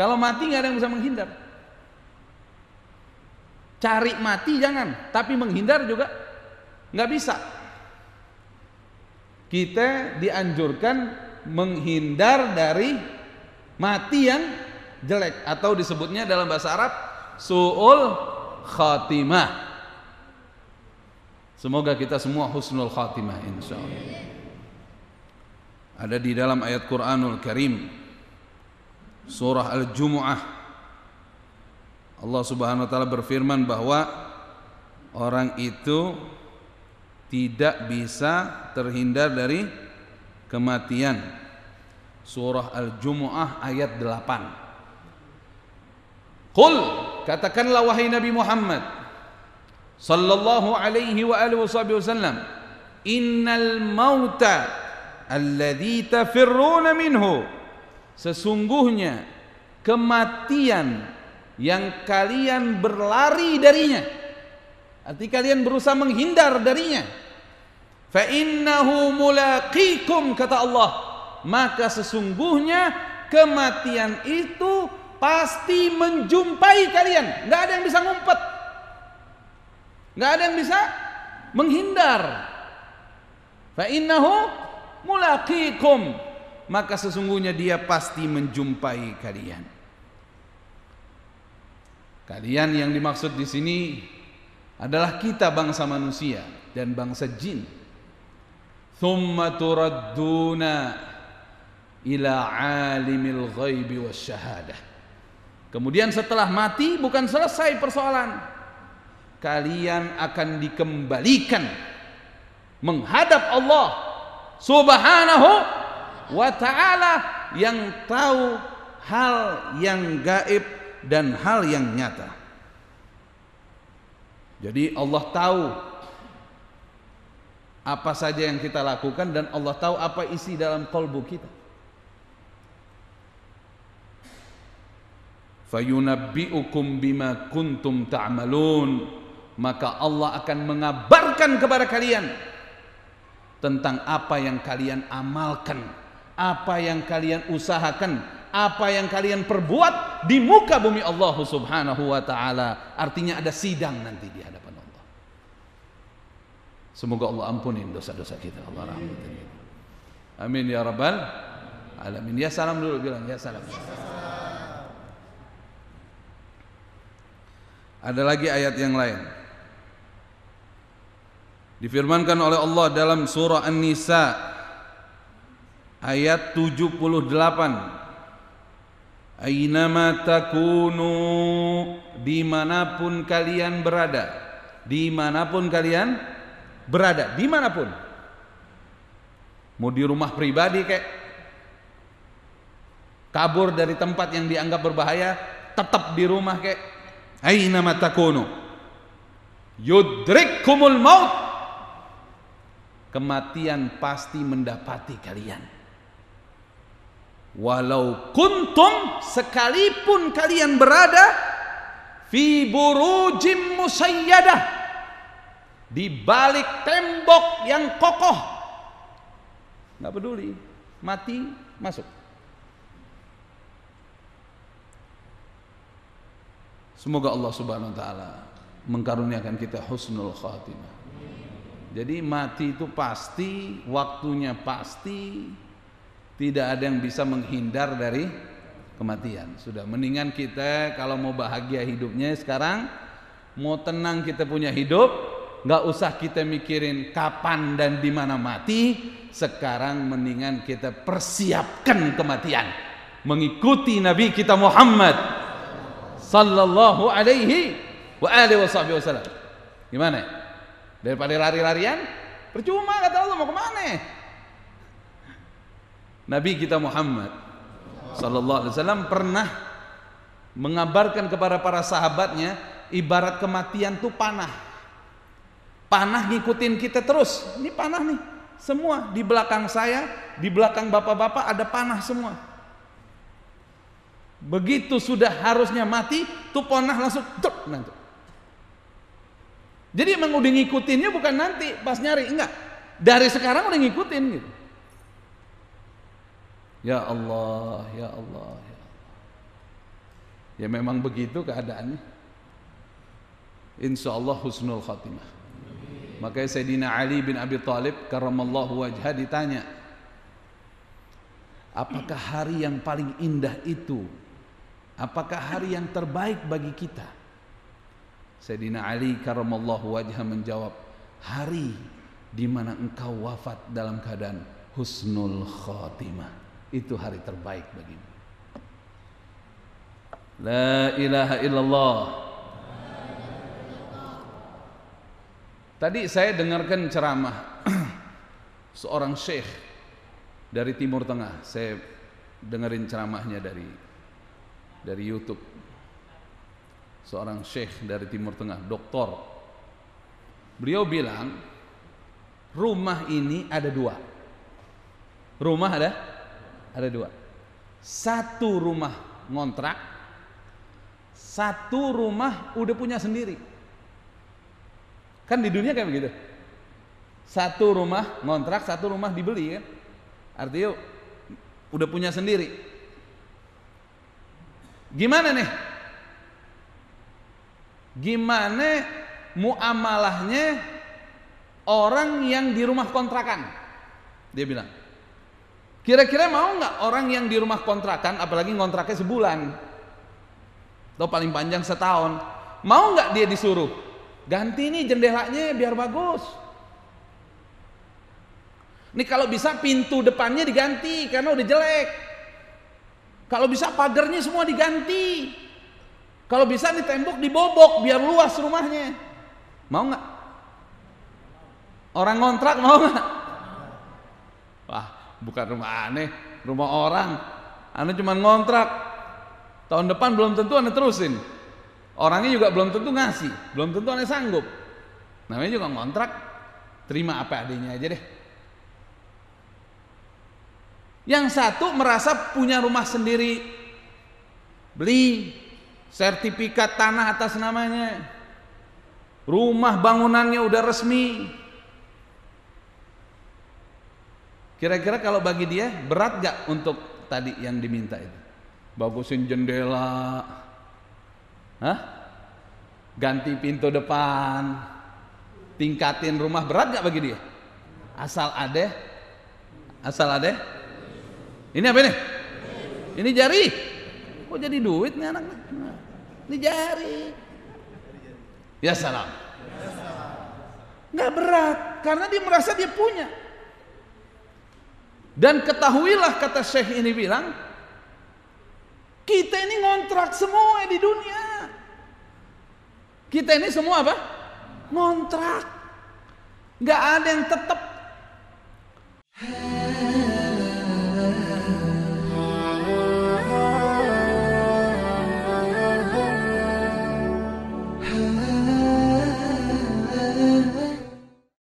Kalau mati nggak ada yang bisa menghindar. Cari mati jangan, tapi menghindar juga nggak bisa. Kita dianjurkan menghindar dari mati yang jelek atau disebutnya dalam bahasa Arab suul khatimah. Semoga kita semua husnul khatimah Allah. Ada di dalam ayat Quranul Karim surah Al-Jumu'ah Allah Subhanahu wa taala berfirman bahwa orang itu tidak bisa terhindar dari kematian. Surah Al-Jumu'ah ayat 8. Qul katakanlah wahai Nabi Muhammad sallallahu alaihi wa alihi wasallam innal mauta alladhi tafirruna minhu Sesungguhnya kematian yang kalian berlari darinya. Arti kalian berusaha menghindar darinya. Fa innahu mulaqikum kata Allah. Maka sesungguhnya kematian itu pasti menjumpai kalian. nggak ada yang bisa ngumpet. nggak ada yang bisa menghindar. Fa innahu mulaqikum maka sesungguhnya dia pasti menjumpai kalian. Kalian yang dimaksud di sini adalah kita bangsa manusia dan bangsa jin. Thumma turadduna ila alimil ghaibi wasyahadah. Kemudian setelah mati bukan selesai persoalan. Kalian akan dikembalikan menghadap Allah subhanahu wa ta'ala yang tahu hal yang gaib dan hal yang nyata. Jadi Allah tahu apa saja yang kita lakukan dan Allah tahu apa isi dalam kalbu kita. Fayunabbi'ukum bima kuntum ta'malun maka Allah akan mengabarkan kepada kalian tentang apa yang kalian amalkan apa yang kalian usahakan, apa yang kalian perbuat di muka bumi Allah Subhanahu wa taala. Artinya ada sidang nanti di hadapan Allah. Semoga Allah ampunin dosa-dosa kita. Allah rahmati Amin ya rabbal alamin. Ya salam dulu bilang ya salam. Ada lagi ayat yang lain. Difirmankan oleh Allah dalam surah An-Nisa ayat 78 Ainama takunu dimanapun kalian berada dimanapun kalian berada dimanapun mau di rumah pribadi kek kabur dari tempat yang dianggap berbahaya tetap di rumah kek ainama takunu kumul maut kematian pasti mendapati kalian walau kuntum sekalipun kalian berada fi burujim musayyadah di balik tembok yang kokoh nggak peduli mati masuk semoga Allah subhanahu wa ta'ala mengkaruniakan kita husnul khatimah jadi mati itu pasti waktunya pasti tidak ada yang bisa menghindar dari kematian. Sudah mendingan kita kalau mau bahagia hidupnya sekarang mau tenang kita punya hidup, nggak usah kita mikirin kapan dan di mana mati. Sekarang mendingan kita persiapkan kematian, mengikuti Nabi kita Muhammad sallallahu alaihi wa alihi wasallam. Gimana? Daripada lari-larian, percuma kata Allah mau kemana? Nabi kita Muhammad sallallahu alaihi wasallam pernah mengabarkan kepada para sahabatnya ibarat kematian tuh panah. Panah ngikutin kita terus. Ini panah nih. Semua di belakang saya, di belakang bapak-bapak ada panah semua. Begitu sudah harusnya mati, tuh panah langsung nah tuh nanti. Jadi emang udah ngikutinnya bukan nanti pas nyari, enggak. Dari sekarang udah ngikutin gitu. Ya, ya Allah, ya Allah, ya memang begitu keadaannya. Insya Allah husnul khatimah. Makanya Sayyidina Ali bin Abi Thalib karamallahu wajah ditanya, apakah hari yang paling indah itu? Apakah hari yang terbaik bagi kita? Sayyidina Ali karamallahu wajah menjawab, hari di mana engkau wafat dalam keadaan husnul khatimah itu hari terbaik bagimu. La ilaha illallah. Tadi saya dengarkan ceramah seorang syekh dari Timur Tengah. Saya dengerin ceramahnya dari dari YouTube. Seorang syekh dari Timur Tengah, doktor. Beliau bilang, rumah ini ada dua. Rumah ada ada dua satu rumah ngontrak satu rumah udah punya sendiri kan di dunia kayak begitu satu rumah ngontrak satu rumah dibeli kan artinya udah punya sendiri gimana nih gimana muamalahnya orang yang di rumah kontrakan dia bilang Kira-kira mau nggak orang yang di rumah kontrakan, apalagi ngontraknya sebulan, atau paling panjang setahun, mau nggak dia disuruh ganti nih jendelanya biar bagus? Ini kalau bisa pintu depannya diganti karena udah jelek. Kalau bisa pagarnya semua diganti. Kalau bisa di tembok dibobok biar luas rumahnya. Mau nggak? Orang kontrak mau nggak? Wah, bukan rumah aneh rumah orang aneh cuma ngontrak tahun depan belum tentu aneh terusin orangnya juga belum tentu ngasih belum tentu aneh sanggup namanya juga ngontrak terima apa adanya aja deh yang satu merasa punya rumah sendiri beli sertifikat tanah atas namanya rumah bangunannya udah resmi Kira-kira kalau bagi dia berat gak untuk tadi yang diminta itu? Bagusin jendela, Hah? ganti pintu depan, tingkatin rumah berat gak bagi dia? Asal ada, asal ada. Ini apa ini? Ini jari. Kok jadi duit nih anak? Ini jari. Ya salam. Gak berat karena dia merasa dia punya. Dan ketahuilah kata Syekh ini bilang, kita ini ngontrak semua di dunia. Kita ini semua apa? Ngontrak. Gak ada yang tetap